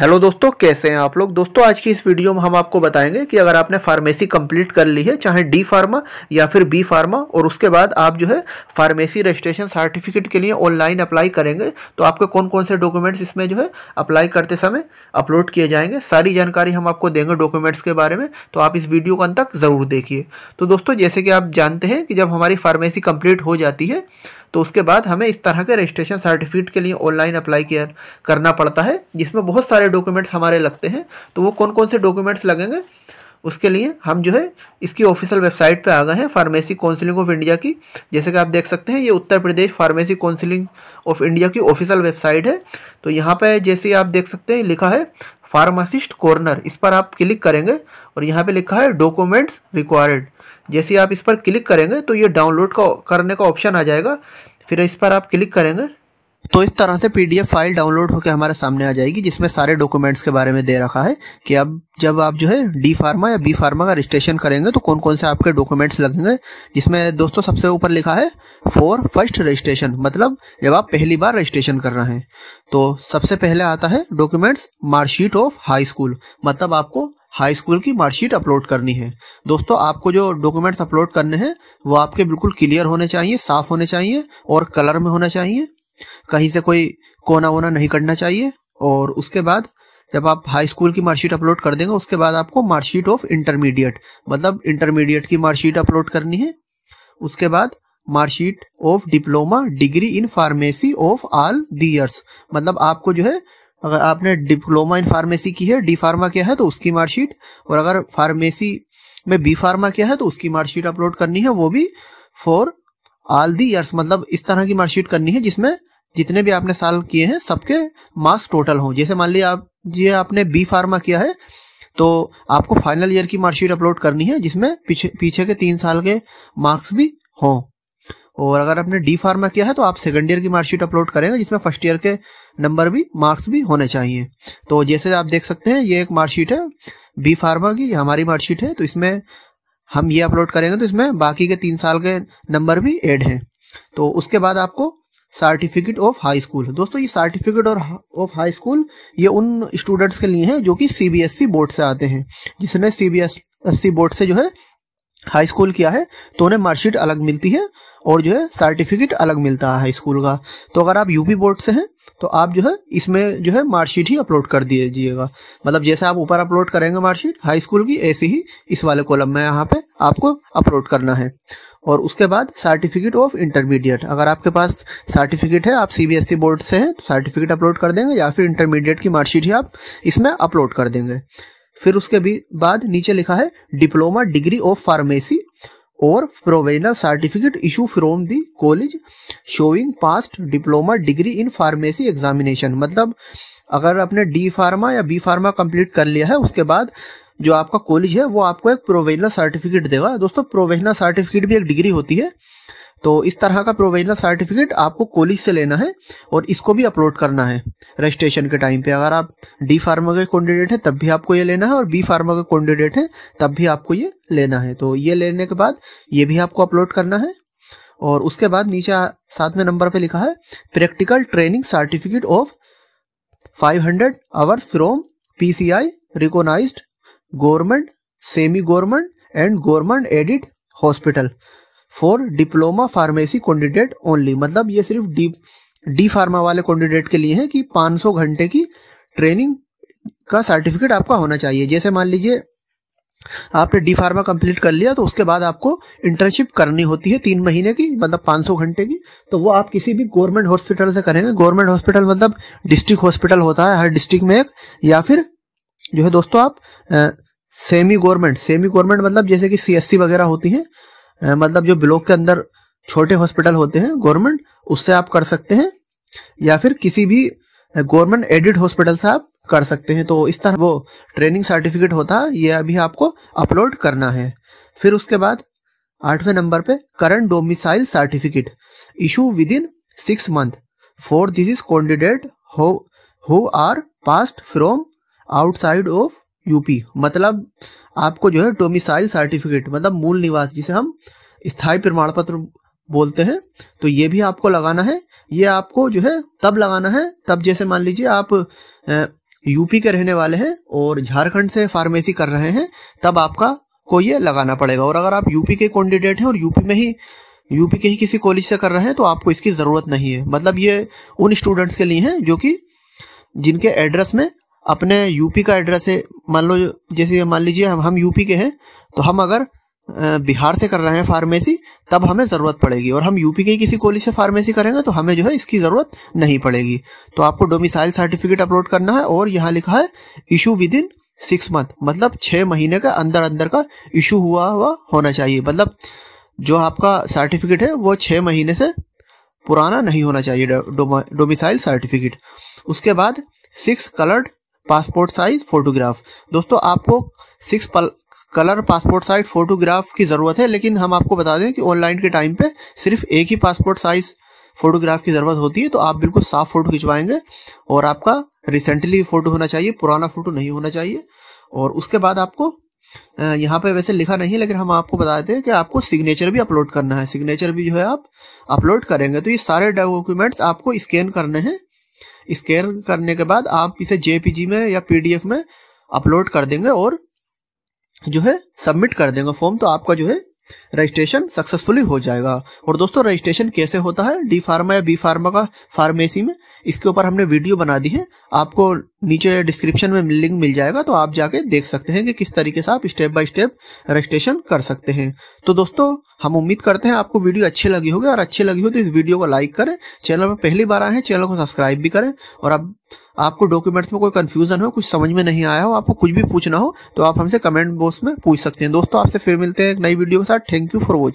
hello दोस्तों कैसे हैं आप लोग दोस्तों आज की इस वीडियो में हम आपको बताएंगे कि अगर आपने फार्मेसी कंप्लीट कर ली है चाहे डी फार्मा या फिर बी फार्मा और उसके बाद आप जो है फार्मेसी रजिस्ट्रेशन सर्टिफिकेट के लिए ऑनलाइन अप्लाई करेंगे तो आपके कौन कौन से डॉक्यूमेंट्स इसमें जो है अप्लाई करते समय अपलोड किए जाएंगे सारी जानकारी हम आपको देंगे डॉक्यूमेंट्स के बारे में तो आप इस वीडियो को अंत तक ज़रूर देखिए तो दोस्तों जैसे कि आप जानते हैं कि जब हमारी फार्मेसी कम्प्लीट हो जाती है तो उसके बाद हमें इस तरह के रजिस्ट्रेशन सर्टिफिकेट के लिए ऑनलाइन अप्लाई किया करना पड़ता है जिसमें बहुत सारे डॉक्यूमेंट्स हमारे लगते हैं तो वो कौन कौन से डॉक्यूमेंट्स लगेंगे उसके लिए हम जो है इसकी ऑफिशियल वेबसाइट पे आ गए हैं फार्मेसी काउंसिलिंग ऑफ इंडिया की जैसे कि आप देख सकते हैं ये Uttar Pradesh pharmacy counselling of India की ऑफिशियल वेबसाइट है तो यहाँ पे जैसे आप देख सकते हैं लिखा है फार्मासिस्ट कॉर्नर इस पर आप क्लिक करेंगे और यहाँ पे लिखा है डॉक्यूमेंट्स रिक्वायर्ड जैसे आप इस पर क्लिक करेंगे तो ये डाउनलोड का करने का ऑप्शन आ जाएगा फिर इस पर आप क्लिक करेंगे तो इस तरह से पीडीएफ फाइल डाउनलोड होकर हमारे सामने आ जाएगी जिसमें सारे डॉक्यूमेंट्स के बारे में दे रखा है कि अब जब आप जो है डी फार्मा या बी फार्मा का रजिस्ट्रेशन करेंगे तो कौन कौन से आपके डॉक्यूमेंट्स लगेंगे जिसमें दोस्तों सबसे ऊपर लिखा है फॉर फर्स्ट रजिस्ट्रेशन मतलब जब आप पहली बार रजिस्ट्रेशन कर रहे हैं तो सबसे पहले आता है documents marksheet of high school मतलब आपको हाई स्कूल की मार्कशीट अपलोड करनी है दोस्तों आपको जो डॉक्यूमेंट्स अपलोड करने हैं वो आपके बिल्कुल क्लियर होने चाहिए साफ होने चाहिए और कलर में होना चाहिए कहीं से कोई कोना वोना नहीं करना चाहिए और उसके बाद जब आप हाई स्कूल की मार्कशीट अपलोड कर देंगे उसके बाद आपको मार्कशीट ऑफ इंटरमीडिएट मतलब इंटरमीडिएट की मार्कशीट अपलोड करनी है उसके बाद marksheet of diploma degree in pharmacy of all the मतलब आपको जो है अगर आपने डिप्लोमा इन फार्मेसी की है डी फार्मा क्या है तो उसकी मार्कशीट और अगर फार्मेसी में बी फार्मा क्या है तो उसकी मार्कशीट अपलोड करनी है वो भी फॉर ऑल दी ईयर्स मतलब इस तरह की मार्कशीट करनी है जिसमें जितने भी आपने साल किए हैं सबके मार्क्स टोटल हों जैसे मान लीजिए आप ये आपने बी फार्मा किया है तो आपको फाइनल ईयर की मार्कशीट अपलोड करनी है जिसमें पीछे पीछे के तीन साल के मार्क्स भी हों और अगर आपने डी फार्मा किया है तो आप सेकेंड ईयर की मार्कशीट अपलोड करेंगे जिसमें फर्स्ट ईयर के नंबर भी मार्क्स भी होने चाहिए तो जैसे आप देख सकते हैं ये एक मार्कशीट है बी फार्मा की हमारी मार्कशीट है तो इसमें हम ये अपलोड करेंगे तो इसमें बाकी के तीन साल के नंबर भी एड हैं तो उसके बाद आपको सर्टिफिकेट ऑफ हाई स्कूल दोस्तों ये सर्टिफिकेट और ऑफ हाई स्कूल ये उन स्टूडेंट्स के लिए हैं जो कि सी बोर्ड e से आते हैं जिसने सी बोर्ड e से जो है हाई स्कूल किया है तो उन्हें मार्कशीट अलग मिलती है और जो है सर्टिफिकेट अलग मिलता है हाई स्कूल का तो अगर आप यूपी बोर्ड से हैं तो आप जो है इसमें जो है मार्कशीट ही अपलोड कर दीजिएगा मतलब जैसे आप ऊपर अपलोड करेंगे मार्कशीट हाई स्कूल की ऐसे ही इस वाले कॉलम में यहाँ पे आपको अपलोड करना है और उसके बाद सर्टिफिकेट ऑफ इंटरमीडिएट अगर आपके पास सर्टिफिकेट है आप सीबीएसई बोर्ड e से हैं तो सर्टिफिकेट अपलोड कर देंगे या फिर इंटरमीडिएट की मार्कशीट ही आप इसमें अपलोड कर देंगे फिर उसके भी बाद नीचे लिखा है डिप्लोमा डिग्री ऑफ फार्मेसी और provisional certificate issue from the college showing passed diploma degree in pharmacy examination मतलब अगर आपने डी फार्मा या बी फार्मा कंप्लीट कर लिया है उसके बाद जो आपका कॉलेज है वो आपको एक प्रोविजनल सर्टिफिकेट देगा दोस्तों प्रोविजनल सर्टिफिकेट भी एक डिग्री होती है तो इस तरह का प्रोविजनल सर्टिफिकेट आपको कॉलेज से लेना है और इसको भी अपलोड करना है रजिस्ट्रेशन के टाइम पे अगर आप डी फार्मा के कैंडिडेट हैं तब भी आपको ये लेना है और बी फार्मा के कैंडिडेट हैं तब भी आपको ये लेना है तो ये लेने के बाद ये भी आपको अपलोड करना है और उसके बाद नीचे सातवें नंबर पर लिखा है practical training certificate of five hundred hours from a recognise government semi government and government aided hospital for diploma pharmacy candidate only मतलब ये सिर्फ डी डी फार्मा वाले कैंडिडेट के लिए है कि 500 घंटे की ट्रेनिंग का सर्टिफिकेट आपका होना चाहिए जैसे मान लीजिए आपने डी फार्मा कंप्लीट कर लिया तो उसके बाद आपको इंटर्नशिप करनी होती है तीन महीने की मतलब 500 घंटे की तो वो आप किसी भी गवर्नमेंट हॉस्पिटल से करेंगे गवर्नमेंट हॉस्पिटल मतलब डिस्ट्रिक्ट हॉस्पिटल होता है हर डिस्ट्रिक्ट में एक या फिर जो है दोस्तों आप आ, सेमी गवर्नमेंट सेमी गवर्नमेंट मतलब जैसे कि सीएससी वगैरह होती है मतलब जो ब्लॉक के अंदर छोटे हॉस्पिटल होते हैं गवर्नमेंट उससे आप कर सकते हैं या फिर किसी भी गवर्नमेंट एडिड हॉस्पिटल से आप कर सकते हैं तो इस तरह वो ट्रेनिंग सर्टिफिकेट होता है ये अभी आपको अपलोड करना है फिर उसके बाद आठवें नंबर पे current domicile certificate issue within six month for this is candidate who are passed from outside of UP मतलब आपको जो है डोमिसाइल सर्टिफिकेट मतलब मूल निवास जिसे हम स्थायी प्रमाण पत्र बोलते हैं तो ये भी आपको लगाना है ये आपको जो है तब लगाना है तब जैसे मान लीजिए आप यूपी के रहने वाले हैं और झारखंड से फार्मेसी कर रहे हैं तब आपका को ये लगाना पड़ेगा और अगर आप यूपी के कैंडिडेट हैं और यूपी में ही यूपी के ही किसी कॉलेज से कर रहे हैं तो आपको इसकी ज़रूरत नहीं है मतलब ये उन स्टूडेंट्स के लिए है जो कि जिनके एड्रेस में अपने यूपी का एड्रेस है मान लो जैसे मान लीजिए हम हम यूपी के हैं तो हम अगर बिहार से कर रहे हैं फार्मेसी तब हमें ज़रूरत पड़ेगी और हम यूपी के ही किसी कॉलेज से फार्मेसी करेंगे तो हमें जो है इसकी ज़रूरत नहीं पड़ेगी तो आपको डोमिसाइल सर्टिफिकेट अपलोड करना है और यहाँ लिखा है issue within six month मतलब छः महीने का अंदर अंदर का इशू हुआ हुआ होना चाहिए मतलब जो आपका सर्टिफिकेट है वो छः महीने से पुराना नहीं होना चाहिए डोमिसाइल सर्टिफिकेट उसके बाद six coloured passport size photograph दोस्तों आपको six colour passport size photograph की ज़रूरत है लेकिन हम आपको बता दें कि ऑनलाइन के टाइम पे सिर्फ एक ही पासपोर्ट साइज फोटोग्राफ की ज़रूरत होती है तो आप बिल्कुल साफ फ़ोटो खिंचवाएंगे और आपका रिसेंटली फ़ोटो होना चाहिए पुराना फ़ोटो नहीं होना चाहिए और उसके बाद आपको यहाँ पे वैसे लिखा नहीं लेकिन हम आपको बता देते हैं कि आपको सिग्नेचर भी अपलोड करना है सिग्नेचर भी जो है आप अपलोड करेंगे तो ये सारे डॉक्यूमेंट्स आपको स्कैन करने हैं स्कैन करने के बाद आप इसे जेपीजी में या पीडीएफ में अपलोड कर देंगे और जो है सबमिट कर देंगे फॉर्म तो आपका जो है रजिस्ट्रेशन सक्सेसफुली हो जाएगा और दोस्तों रजिस्ट्रेशन कैसे होता है डी फार्मा या बी फार्मा का फार्मेसी में इसके ऊपर हमने वीडियो बना दी है आपको नीचे डिस्क्रिप्शन में लिंक मिल जाएगा तो आप जाके देख सकते हैं कि किस तरीके से आप स्टेप बाय स्टेप रजिस्ट्रेशन कर सकते हैं तो दोस्तों हम उम्मीद करते हैं आपको वीडियो अच्छी लगी होगी और अच्छी लगी हो तो इस वीडियो को लाइक करें चैनल पर पहली बार आए हैं चैनल को सब्सक्राइब भी करें और अब आपको डॉक्यूमेंट्स में कोई कन्फ्यूजन हो कुछ समझ में नहीं आया हो आपको कुछ भी पूछना हो तो आप हमसे कमेंट बॉक्स में पूछ सकते हैं दोस्तों आपसे फिर मिलते हैं एक नई वीडियो के साथ थैंक यू फॉर वॉचिंग